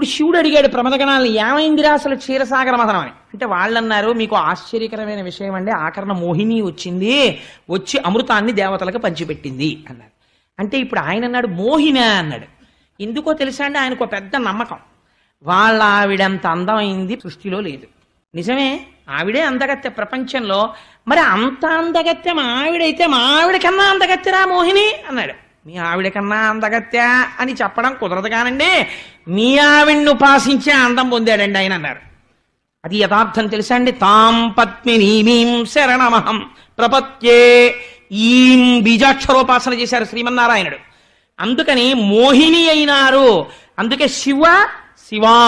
ఇప్పుడు శివుడు అడిగాడు ప్రమదగణాలను ఏమైందిరా అసలు క్షీరసాగర మథనం అని అంటే వాళ్ళన్నారు మీకు ఆశ్చర్యకరమైన విషయం అండి ఆకరణ మోహిని వచ్చింది వచ్చి అమృతాన్ని దేవతలకు పంచిపెట్టింది అన్నారు అంటే ఇప్పుడు ఆయన అన్నాడు మోహిన అన్నాడు ఎందుకో తెలుసా అండి ఆయనకు పెద్ద నమ్మకం వాళ్ళ ఆవిడంత అందమైంది సృష్టిలో లేదు నిజమే ఆవిడే అందగత్తె ప్రపంచంలో మరి అంత అందగత్తె మా ఆవిడైతే మా ఆవిడ కన్నా అందగత్తెరా మోహిని అన్నాడు మీ ఆవిడ కన్నా అందగత్యా అని చెప్పడం కుదరదు కానండి మీ ఆవిడ్ను ఉపాసించే అందం పొందాడండి ఆయన అన్నారు అది యథార్థం తెలుసా అండి తాం పద్మినీమీం శరణమహం ప్రపత్యే ఈం బీజాక్షరోపాసన చేశారు శ్రీమన్నారాయణుడు అందుకని మోహిని అయినారు అందుకే శివ శివా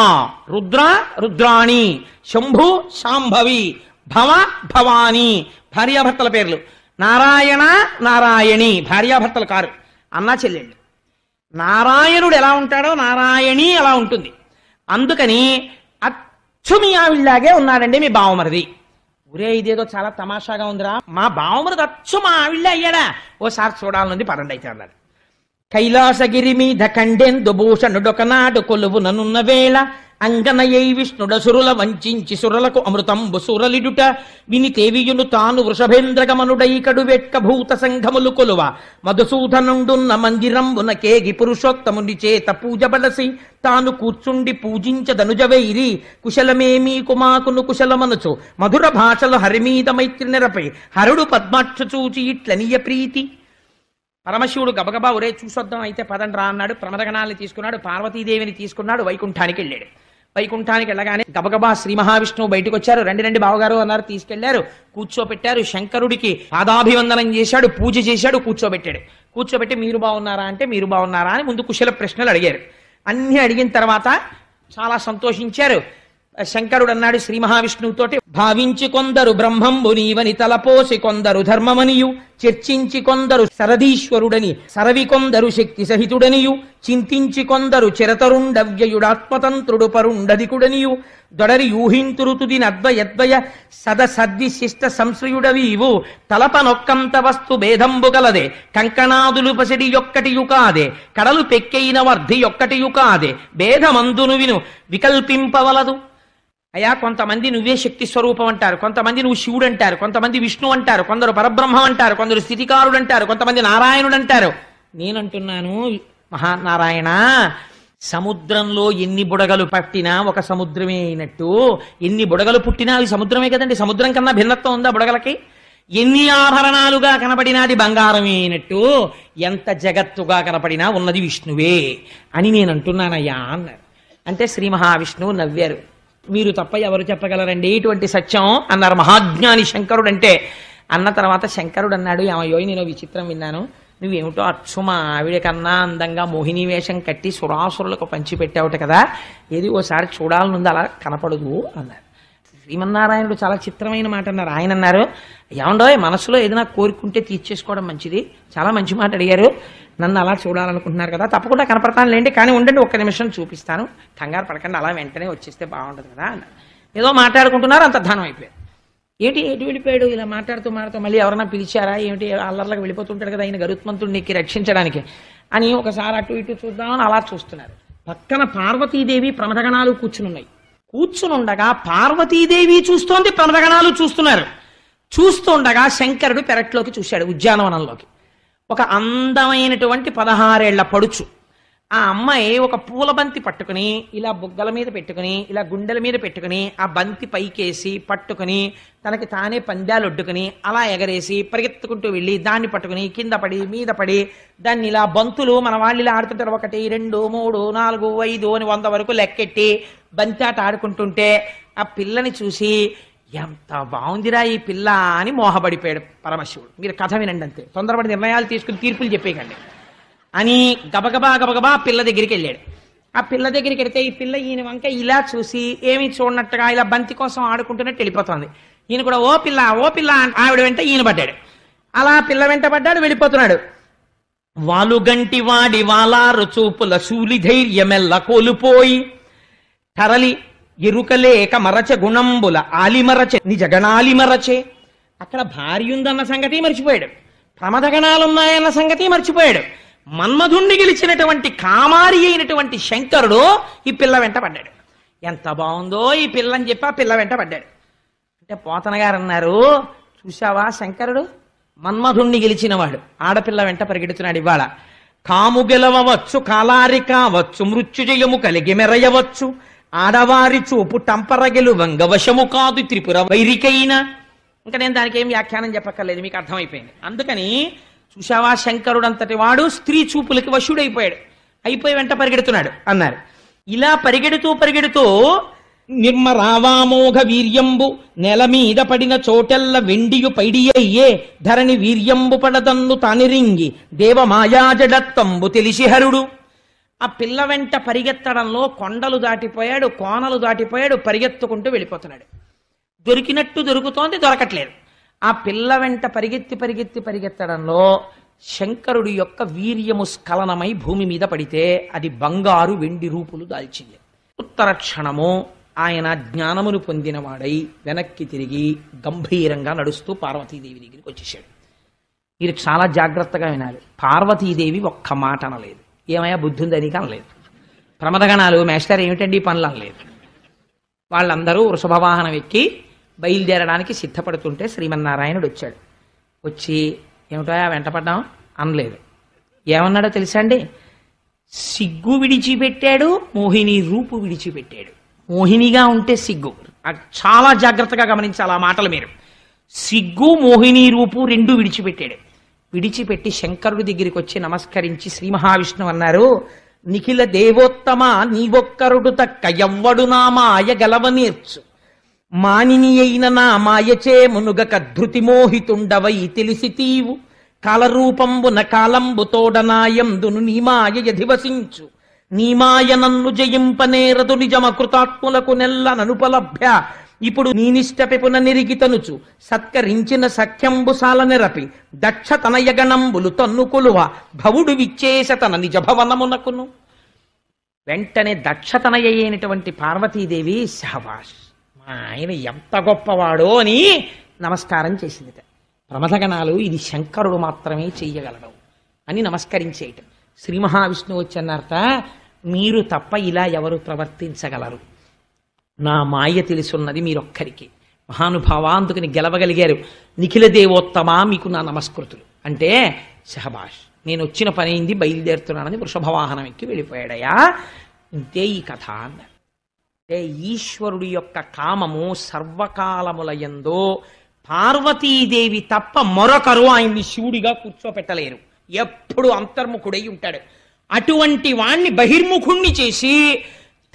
రుద్ర రుద్రాణి శంభు శాంభవి భవ భవాని భార్యాభర్తల పేర్లు నారాయణ నారాయణి భార్యాభర్తలు కారు అన్నా చెల్లెళ్ళు నారాయణుడు ఎలా ఉంటాడో నారాయణి అలా ఉంటుంది అందుకని అచ్చు మీ ఆవిడలాగే ఉన్నాడండి మీ బావమరిది ఊరే ఇదేదో చాలా తమాషాగా ఉందిరా మా బావమరిది అచ్చు మా ఆవిళ్ళ అయ్యాడా ఓసారి చూడాలనుంది పదండి అయితే అన్నాడు కైలాసగిరి మీద కండెందు భూషణుడొకనాడు నన్నున్న వేళ అంగనయై విష్ణుడ సురుల వంచించి సురలకు అమృతంబు సురలిడుట విని తేవియును తాను వృషభేంద్రగమనుడై కడువెట్క భూత సంఘములు కొలువ మధుసూధనుండున్న మందిరంబున కేగి పురుషోత్తముని చేత పూజబలసి తాను కూర్చుండి పూజించదనుజవైరి కుశలమేమీ కుమాకును కుశలమనుచు మధుర భాషలు హరిమీద మైత్రి నెరపై హరుడు పద్మాక్ష చూచి ఇట్లనియ ప్రీతి పరమశివుడు గబగబా ఒరే చూసొద్దాం అయితే రా అన్నాడు ప్రమదగణాల్ని తీసుకున్నాడు పార్వతీదేవిని తీసుకున్నాడు వైకుంఠానికి వెళ్ళాడు వైకుంఠానికి వెళ్ళగానే గబగబా శ్రీ మహావిష్ణువు బయటకు వచ్చారు రెండు రెండు బావగారు అన్నారు తీసుకెళ్లారు కూర్చోబెట్టారు శంకరుడికి పాదాభివందనం చేశాడు పూజ చేశాడు కూర్చోబెట్టాడు కూర్చోబెట్టి మీరు బాగున్నారా అంటే మీరు బాగున్నారా అని ముందు కుశల ప్రశ్నలు అడిగారు అన్ని అడిగిన తర్వాత చాలా సంతోషించారు శంకరుడు అన్నాడు శ్రీ మహావిష్ణువుతోటి భావించి కొందరు బ్రహ్మంబునివని తలపోసి కొందరు ధర్మమనియు చర్చించి కొందరు సరదీశ్వరుడని సరవి కొందరు శక్తి సహితుడనియు చింతించి కొందరు చిరతరుండవ్యయుడాత్మతంత్రుడు పరుండధికుడనియు దొడరి యూహింతురుతుది నద్వయద్వయ సద సద్ది శిష్ట సంశ్రయుడవీవు నొక్కంత వస్తు భేదంబు గలదే కంకణాదులు పసిడి యొక్కటి యుకాదే కడలు పెక్కెయిన వర్ధి యొక్కటి యుకాదే భేదమందును విను వికల్పింపవలదు అయా కొంతమంది నువ్వే శక్తి స్వరూపం అంటారు కొంతమంది నువ్వు శివుడు అంటారు కొంతమంది విష్ణు అంటారు కొందరు పరబ్రహ్మం అంటారు కొందరు స్థితికారుడు అంటారు కొంతమంది నారాయణుడు అంటారు నేనంటున్నాను మహానారాయణ సముద్రంలో ఎన్ని బుడగలు పట్టినా ఒక సముద్రమే అయినట్టు ఎన్ని బుడగలు పుట్టినా అవి సముద్రమే కదండి సముద్రం కన్నా భిన్నత్వం ఉందా బుడగలకి ఎన్ని ఆభరణాలుగా అది బంగారమే అయినట్టు ఎంత జగత్తుగా కనపడినా ఉన్నది విష్ణువే అని నేను అంటున్నానయ్యా అన్నారు అంటే శ్రీ మహావిష్ణువు నవ్వారు మీరు తప్ప ఎవరు చెప్పగలరండి ఇటువంటి సత్యం అన్నారు మహాజ్ఞాని శంకరుడు అంటే అన్న తర్వాత శంకరుడు అన్నాడు ఏమయ్యో నేను విచిత్రం విన్నాను నువ్వేమిటో అచ్చుమ ఆవిడ కన్నా అందంగా మోహిని వేషం కట్టి సురాసురులకు పంచిపెట్టావుట కదా ఏది ఓసారి చూడాలనుంది అలా కనపడదు అన్నారు శ్రీమన్నారాయణుడు చాలా చిత్రమైన మాట అన్నారు ఆయన అన్నారు ఏమండో మనసులో ఏదైనా కోరుకుంటే తీర్చేసుకోవడం మంచిది చాలా మంచి మాట అడిగారు నన్ను అలా చూడాలనుకుంటున్నారు కదా తప్పకుండా కనపడతాను లేండి కానీ ఉండండి ఒక్క నిమిషం చూపిస్తాను కంగారు పడకండి అలా వెంటనే వచ్చేస్తే బాగుంటుంది కదా అన్నారు ఏదో మాట్లాడుకుంటున్నారు అంత ధనం అయిపోయారు ఏంటి ఎటు వెళ్ళిపోయాడు ఇలా మాట్లాడుతూ మాట్లాడుతూ మళ్ళీ ఎవరన్నా పిలిచారా ఏంటి అల్లర్లకు వెళ్ళిపోతుంటాడు కదా ఆయన గరుత్మంతుడు నీకు రక్షించడానికి అని ఒకసారి అటు ఇటు చూద్దామని అలా చూస్తున్నారు పక్కన పార్వతీదేవి ప్రమదగణాలు కూర్చుని ఉన్నాయి కూర్చునుండగా పార్వతీదేవి చూస్తోంది ప్రణగణాలు చూస్తున్నారు చూస్తుండగా శంకరుడు పెరట్లోకి చూశాడు ఉద్యానవనంలోకి ఒక అందమైనటువంటి పదహారేళ్ల పడుచు ఆ అమ్మాయి ఒక పూల బంతి పట్టుకుని ఇలా బుగ్గల మీద పెట్టుకుని ఇలా గుండెల మీద పెట్టుకుని ఆ బంతి పైకేసి పట్టుకుని తనకి తానే పందాలు ఒడ్డుకుని అలా ఎగరేసి పరిగెత్తుకుంటూ వెళ్ళి దాన్ని పట్టుకుని కింద పడి మీద పడి దాన్ని ఇలా బంతులు మన వాళ్ళు ఇలా ఆడుతుంటారు ఒకటి రెండు మూడు నాలుగు ఐదు అని వంద వరకు లెక్కెట్టి బంతాట ఆడుకుంటుంటే ఆ పిల్లని చూసి ఎంత బాగుందిరా ఈ పిల్ల అని మోహపడిపోయాడు పరమశివుడు మీరు కథ వినండి అంతే తొందరపడి నిర్ణయాలు తీసుకుని తీర్పులు చెప్పేయకండి అని గబగబా గబగబా పిల్ల దగ్గరికి వెళ్ళాడు ఆ పిల్ల దగ్గరికి వెళితే ఈ పిల్ల ఈయన వంక ఇలా చూసి ఏమి చూడనట్టుగా ఇలా బంతి కోసం ఆడుకుంటున్నట్టు వెళ్ళిపోతుంది ఈయన కూడా ఓ పిల్ల ఓ పిల్ల ఆవిడ వెంట ఈయన పడ్డాడు అలా పిల్ల వెంట పడ్డాడు వెళ్ళిపోతున్నాడు వాలుగంటి వాడి వాలారు చూపుల సూలి ధైర్యమెల్ల కోల్పోయి కరలి ఎరుకలేక మరచ గుణంబుల ఆలిమరచ నిజ అక్కడ భార్య ఉందన్న సంగతి మర్చిపోయాడు ప్రమదగణాలున్నాయన్న సంగతి మర్చిపోయాడు మన్మధుణ్ణి గెలిచినటువంటి కామారి అయినటువంటి శంకరుడు ఈ పిల్ల వెంట పడ్డాడు ఎంత బాగుందో ఈ పిల్లని చెప్పి ఆ పిల్ల వెంట పడ్డాడు అంటే పోతన గారు అన్నారు చూశావా శంకరుడు మన్మధుణ్ణి గెలిచినవాడు ఆడపిల్ల వెంట పరిగెడుతున్నాడు ఇవాళ కాము గెలవచ్చు కాలారి కావచ్చు మృత్యుజయము కలిగి మెరయవచ్చు ఆడవారి చూపు టంపరగెలు వంగవశము కాదు త్రిపుర వైరికైన ఇంకా నేను దానికి ఏం వ్యాఖ్యానం చెప్పక్కర్లేదు మీకు అర్థమైపోయింది అందుకని చూశావా అంతటి వాడు స్త్రీ చూపులకి వశుడైపోయాడు అయిపోయి వెంట పరిగెడుతున్నాడు అన్నారు ఇలా పరిగెడుతూ పరిగెడుతూ నిర్మ రావామోఘ వీర్యంబు నెల మీద పడిన చోటెల్ల వెండియు అయ్యే ధరణి వీర్యంబు పడదన్ను తనిరింగి దేవ మాయాజడత్తంబు తెలిసి హరుడు ఆ పిల్ల వెంట పరిగెత్తడంలో కొండలు దాటిపోయాడు కోనలు దాటిపోయాడు పరిగెత్తుకుంటూ వెళ్ళిపోతున్నాడు దొరికినట్టు దొరుకుతోంది దొరకట్లేదు ఆ పిల్ల వెంట పరిగెత్తి పరిగెత్తి పరిగెత్తడంలో శంకరుడి యొక్క వీర్యము స్ఖలనమై భూమి మీద పడితే అది బంగారు వెండి రూపులు దాల్చింది ఉత్తర క్షణము ఆయన జ్ఞానమును పొందినవాడై వెనక్కి తిరిగి గంభీరంగా నడుస్తూ పార్వతీదేవి దగ్గరికి వచ్చేసాడు మీరు చాలా జాగ్రత్తగా వినాలి పార్వతీదేవి ఒక్క మాట అనలేదు ఏమయ్యా బుద్ధి ఉంది అది కనలేదు ప్రమదగణాలు మేస్టర్ ఏమిటండి పనులు అనలేదు వాళ్ళందరూ వృషభవాహనం ఎక్కి బయలుదేరడానికి సిద్ధపడుతుంటే శ్రీమన్నారాయణుడు వచ్చాడు వచ్చి ఏమిటో వెంటపడ్డాం అనలేదు ఏమన్నాడో తెలుసా అండి సిగ్గు విడిచిపెట్టాడు మోహిని రూపు విడిచిపెట్టాడు మోహినిగా ఉంటే సిగ్గు చాలా జాగ్రత్తగా గమనించాలి ఆ మాటలు మీరు సిగ్గు మోహిని రూపు రెండు విడిచిపెట్టాడు విడిచిపెట్టి శంకరుడి దగ్గరికి వచ్చి నమస్కరించి శ్రీ మహావిష్ణువు అన్నారు నిఖిల దేవోత్తమ నీవొక్కరుడు తక్క ఎవ్వడు నా మాయ నేర్చు మానిని అయిన నా మాయచే మునుగక ధృతి మోహితుండవై తెలిసి తీవు కాలరూపంబున కాలంబు తోడనాయందును నీ మాయ యధివసించు నీ మాయ నన్ను జయింపనేరదు నిజమ కృతాత్ములకు నెల్ల ననుపలభ్య ఇప్పుడు నీనిష్టపి తనుచు సత్కరించిన సఖ్యంబు రపి దక్ష తనయగణంబులు తన్నుకులువ భవుడు విచ్చేస తన నిజ భవనమునకును వెంటనే దక్షతనయ అయినటువంటి పార్వతీదేవి శహవాష్ మా ఆయన ఎంత గొప్పవాడో అని నమస్కారం చేసింది ప్రమథగణాలు ఇది శంకరుడు మాత్రమే చెయ్యగలడు అని నమస్కరించేయటం శ్రీ మహావిష్ణువు వచ్చన్నారట మీరు తప్ప ఇలా ఎవరు ప్రవర్తించగలరు నా మాయ తెలుసున్నది మీరొక్కరికి మహానుభావ గెలవగలిగారు నిఖిల దేవోత్తమా మీకు నా నమస్కృతులు అంటే సహబాష్ నేను వచ్చిన పని అయింది బయలుదేరుతున్నానని వృషభవాహనం ఎక్కి వెళ్ళిపోయాడయా ఇంతే ఈ కథ అన్నారు అంటే ఈశ్వరుడి యొక్క కామము సర్వకాలములయందో పార్వతీదేవి తప్ప మరొకరు ఆయన్ని శివుడిగా కూర్చోపెట్టలేరు ఎప్పుడు అంతర్ముఖుడై ఉంటాడు అటువంటి వాణ్ణి బహిర్ముఖుణ్ణి చేసి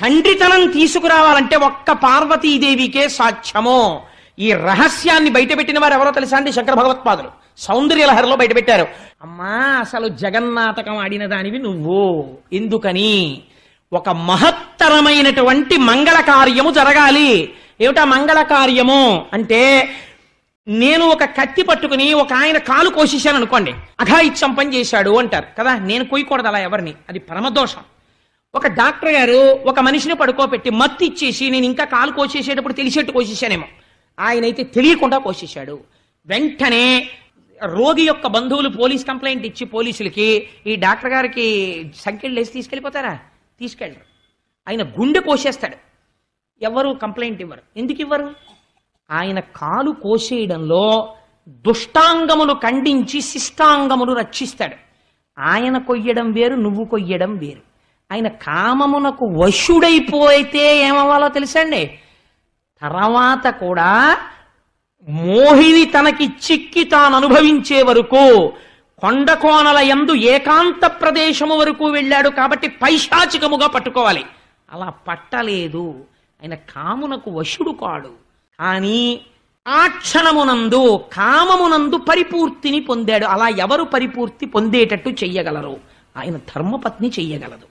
తండ్రితనం తీసుకురావాలంటే ఒక్క పార్వతీదేవికే సాధ్యము ఈ రహస్యాన్ని బయటపెట్టిన వారు ఎవరో తెలుసా అండి శంకర భగవత్పాదులు సౌందర్యలహరిలో బయటపెట్టారు అమ్మా అసలు జగన్నాటకం ఆడిన దానివి నువ్వు ఎందుకని ఒక మహత్తరమైనటువంటి మంగళ కార్యము జరగాలి ఏమిటా మంగళ కార్యము అంటే నేను ఒక కత్తి పట్టుకుని ఒక ఆయన కాలు కోసేశాను అనుకోండి అఘాయిత్యం పని చేశాడు అంటారు కదా నేను కొయ్యకూడదు అలా ఎవరిని అది పరమదోషం ఒక డాక్టర్ గారు ఒక మనిషిని పడుకోబెట్టి మత్తు ఇచ్చేసి నేను ఇంకా కాలు కోసేసేటప్పుడు తెలిసేట్టు కోసేసానేమో ఆయన అయితే తెలియకుండా కోసేశాడు వెంటనే రోగి యొక్క బంధువులు పోలీస్ కంప్లైంట్ ఇచ్చి పోలీసులకి ఈ డాక్టర్ గారికి సంఖ్యలు వేసి తీసుకెళ్ళిపోతారా తీసుకెళ్ళరు ఆయన గుండె కోసేస్తాడు ఎవరు కంప్లైంట్ ఇవ్వరు ఎందుకు ఇవ్వరు ఆయన కాలు కోసేయడంలో దుష్టాంగమును ఖండించి శిష్టాంగమును రక్షిస్తాడు ఆయన కొయ్యడం వేరు నువ్వు కొయ్యడం వేరు ఆయన కామమునకు వశుడైపోయితే ఏమవ్వాలో తెలుసండి తర్వాత కూడా మోహిని తనకి చిక్కి తాను అనుభవించే వరకు కొండకోనల ఎందు ఏకాంత ప్రదేశము వరకు వెళ్ళాడు కాబట్టి పైశాచికముగా పట్టుకోవాలి అలా పట్టలేదు ఆయన కామునకు వశుడు కాడు కానీ ఆ క్షణమునందు కామమునందు పరిపూర్తిని పొందాడు అలా ఎవరు పరిపూర్తి పొందేటట్టు చెయ్యగలరు ఆయన ధర్మపత్ని చెయ్యగలదు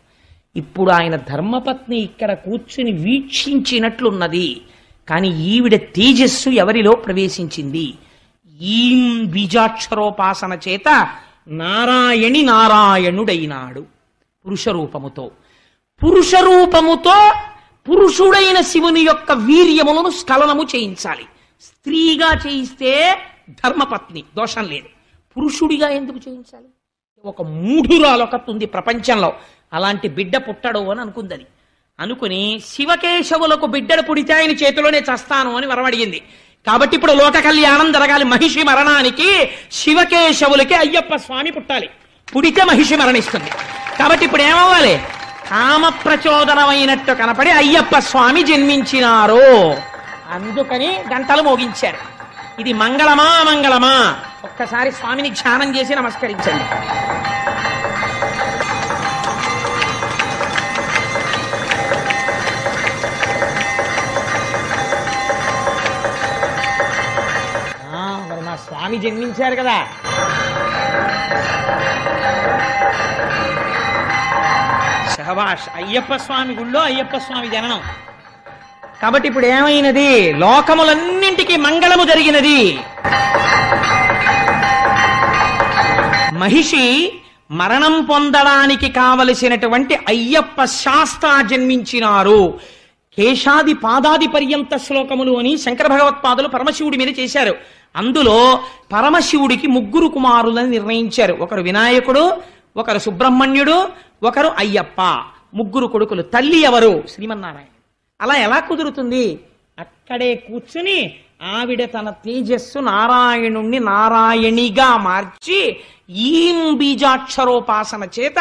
ఇప్పుడు ఆయన ధర్మపత్ని ఇక్కడ కూర్చుని వీక్షించినట్లున్నది కానీ ఈవిడ తేజస్సు ఎవరిలో ప్రవేశించింది ఈం బీజాక్షరోపాసన చేత నారాయణి నారాయణుడైనాడు పురుషరూపముతో పురుషరూపముతో పురుషుడైన శివుని యొక్క వీర్యములను స్ఖలనము చేయించాలి స్త్రీగా చేయిస్తే ధర్మపత్ని దోషం లేదు పురుషుడిగా ఎందుకు చేయించాలి ఒక మూఢురాలొకతుంది ప్రపంచంలో అలాంటి బిడ్డ పుట్టడు అని అనుకుందని అనుకుని శివకేశవులకు బిడ్డలు పుడితే ఆయన చేతిలోనే చస్తాను అని అడిగింది కాబట్టి ఇప్పుడు లోక కళ్యాణం జరగాలి మహిషి మరణానికి శివకేశవులకి అయ్యప్ప స్వామి పుట్టాలి పుడితే మహిషి మరణిస్తుంది కాబట్టి ఇప్పుడు ఏమవ్వాలి కామ ప్రచోదనమైనట్టు కనపడి అయ్యప్ప స్వామి జన్మించినారు అందుకని గంటలు మోగించారు ఇది మంగళమా మంగళమా ఒక్కసారి స్వామిని ధ్యానం చేసి నమస్కరించండి మరి మా స్వామి జన్మించారు కదా సహవాష్ అయ్యప్ప స్వామి గుళ్ళో అయ్యప్ప స్వామి జననం కాబట్టి ఇప్పుడు ఏమైనది లోకములన్నింటికీ మంగళము జరిగినది మహిషి మరణం పొందడానికి కావలసినటువంటి అయ్యప్ప శాస్త్ర జన్మించినారు కేశాది పాదాది పర్యంత శ్లోకములు అని శంకర భగవత్పాదులు పరమశివుడి మీద చేశారు అందులో పరమశివుడికి ముగ్గురు కుమారులని నిర్ణయించారు ఒకరు వినాయకుడు ఒకరు సుబ్రహ్మణ్యుడు ఒకరు అయ్యప్ప ముగ్గురు కొడుకులు తల్లి ఎవరు శ్రీమన్నారాయణ అలా ఎలా కుదురుతుంది అక్కడే కూర్చుని ఆవిడ తన తేజస్సు నారాయణుణ్ణి నారాయణిగా మార్చి ఈం బీజాక్షరోపాసన చేత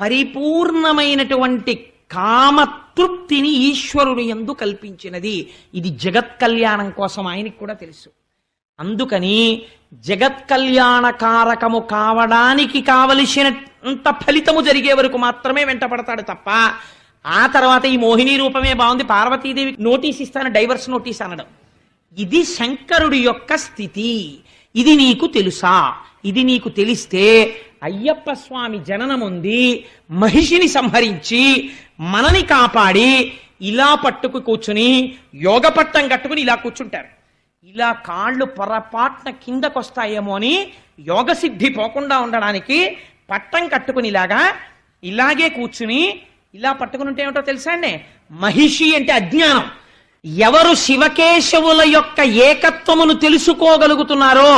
పరిపూర్ణమైనటువంటి కామతృప్తిని ఈశ్వరుడు ఎందు కల్పించినది ఇది జగత్ కళ్యాణం కోసం ఆయనకి కూడా తెలుసు అందుకని జగత్ కళ్యాణ కారకము కావడానికి కావలసినంత ఫలితము జరిగే వరకు మాత్రమే వెంటపడతాడు తప్ప ఆ తర్వాత ఈ మోహిని రూపమే బాగుంది పార్వతీదేవి నోటీస్ ఇస్తాను డైవర్స్ నోటీస్ అనడం ఇది శంకరుడి యొక్క స్థితి ఇది నీకు తెలుసా ఇది నీకు తెలిస్తే అయ్యప్ప స్వామి జననముంది మహిషిని సంహరించి మనని కాపాడి ఇలా పట్టుకు కూర్చుని యోగ పట్టం కట్టుకుని ఇలా కూర్చుంటారు ఇలా కాళ్ళు పొరపాట్న కిందకొస్తాయేమో అని యోగ సిద్ధి పోకుండా ఉండడానికి పట్టం కట్టుకుని ఇలాగా ఇలాగే కూర్చుని ఇలా పట్టుకుని ఉంటే ఏమిటో తెలుసా అండి మహిషి అంటే అజ్ఞానం ఎవరు శివకేశవుల యొక్క ఏకత్వమును తెలుసుకోగలుగుతున్నారో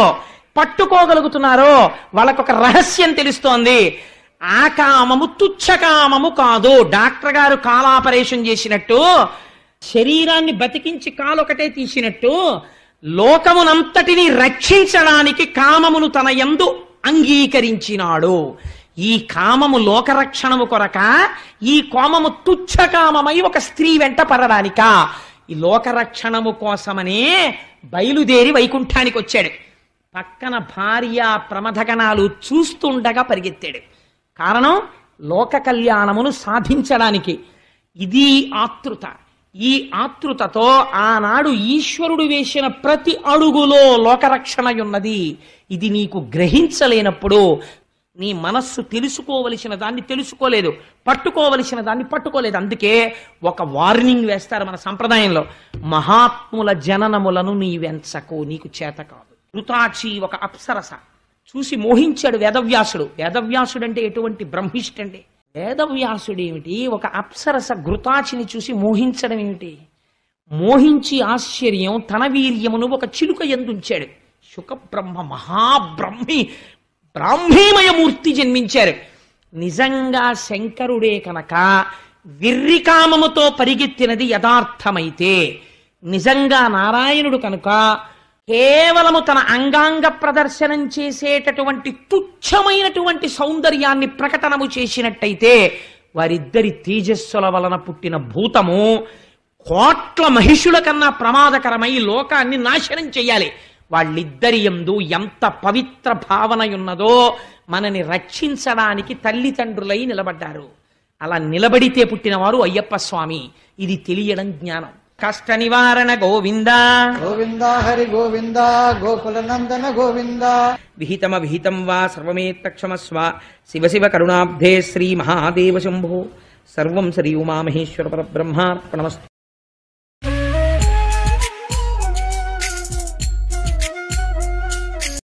పట్టుకోగలుగుతున్నారో వాళ్ళకొక రహస్యం తెలుస్తోంది ఆ కామము తుచ్చకామము కాదు డాక్టర్ గారు కాలాపరేషన్ చేసినట్టు శరీరాన్ని బతికించి కాలొకటే తీసినట్టు లోకమునంతటిని రక్షించడానికి కామమును తన ఎందు అంగీకరించినాడు ఈ కామము లోకరక్షణము కొరక ఈ కోమము తుచ్చకామమై ఒక స్త్రీ వెంట పడడానికా ఈ లోకరక్షణము కోసమనే బయలుదేరి వైకుంఠానికి వచ్చాడు పక్కన భార్య ప్రమథగణాలు చూస్తుండగా పరిగెత్తాడు కారణం లోక కళ్యాణమును సాధించడానికి ఇది ఆతృత ఈ ఆతృతతో ఆనాడు ఈశ్వరుడు వేసిన ప్రతి అడుగులో లోకరక్షణ ఉన్నది ఇది నీకు గ్రహించలేనప్పుడు నీ మనస్సు తెలుసుకోవలసిన దాన్ని తెలుసుకోలేదు పట్టుకోవలసిన దాన్ని పట్టుకోలేదు అందుకే ఒక వార్నింగ్ వేస్తారు మన సంప్రదాయంలో మహాత్ముల జననములను నీవెంచకు నీకు చేత కాదు రుతాచి ఒక అప్సరస చూసి మోహించాడు వేదవ్యాసుడు వేదవ్యాసుడు అంటే ఎటువంటి బ్రహ్మిష్ట అండి వేదవ్యాసుడు ఏమిటి ఒక అప్సరస ఘృతాచిని చూసి మోహించడం ఏమిటి మోహించి ఆశ్చర్యం తన వీర్యమును ఒక చిలుక ఎందుంచాడు శుకబ్రహ్మ మహాబ్రహ్మి బ్రాహ్మీమయమూర్తి జన్మించారు నిజంగా శంకరుడే కనుక విర్రికామముతో పరిగెత్తినది యథార్థమైతే నిజంగా నారాయణుడు కనుక కేవలము తన అంగాంగ ప్రదర్శనం చేసేటటువంటి తుచ్చమైనటువంటి సౌందర్యాన్ని ప్రకటనము చేసినట్టయితే వారిద్దరి తేజస్సుల వలన పుట్టిన భూతము కోట్ల మహిషుల కన్నా ప్రమాదకరమై లోకాన్ని నాశనం చేయాలి వాళ్ళిద్దరి ఎందు ఎంత పవిత్ర భావనయున్నదో మనని రక్షించడానికి తల్లిదండ్రులై నిలబడ్డారు అలా నిలబడితే పుట్టినవారు అయ్యప్ప స్వామి ఇది తెలియడం జ్ఞానం కష్ట నివారణ గోవింద గోవింద హరి గోవింద గోకుల నందన గోవింద విహితమ విహితం వా సర్వమేత్తక్షమస్వ శివ శివ కరుణాబ్ధే శ్రీ మహాదేవ శంభో సర్వం శ్రీ ఉమామహేశ్వర నమస్తే